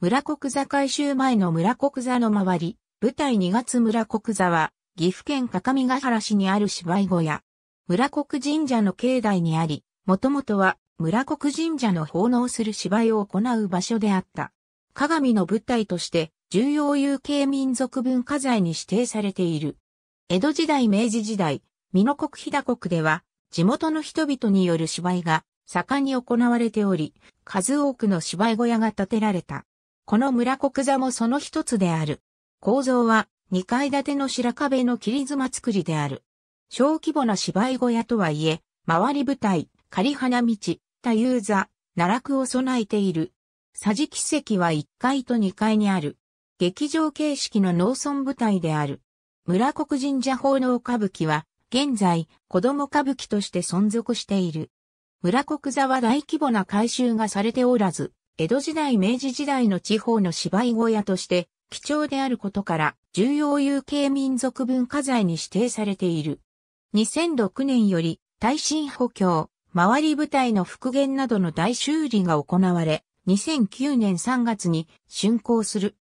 村国座改修前の村国座の周り、舞台2月村国座は、岐阜県各務原市にある芝居小屋。村国神社の境内にあり、もともとは村国神社の奉納する芝居を行う場所であった。鏡の舞台として重要有形民族文化財に指定されている。江戸時代明治時代、美濃国飛騨国では、地元の人々による芝居が盛んに行われており、数多くの芝居小屋が建てられた。この村国座もその一つである。構造は2階建ての白壁の切り妻作りである。小規模な芝居小屋とはいえ、周り舞台、仮花道、多遊座、奈落を備えている。治奇跡は1階と2階にある。劇場形式の農村舞台である。村国神社奉納歌舞伎は、現在、子供歌舞伎として存続している。村国座は大規模な改修がされておらず、江戸時代明治時代の地方の芝居小屋として、貴重であることから、重要有形民族文化財に指定されている。2006年より、耐震補強、周り舞台の復元などの大修理が行われ、2009年3月に竣工する。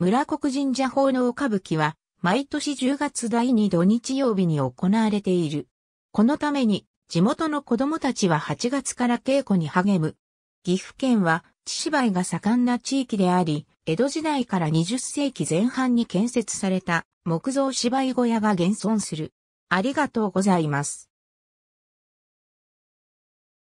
村国神社奉納歌舞伎は、毎年10月第2土日曜日に行われている。このために、地元の子供たちは8月から稽古に励む。岐阜県は、芝居が盛んな地域であり、江戸時代から20世紀前半に建設された木造芝居小屋が現存する。ありがとうございます。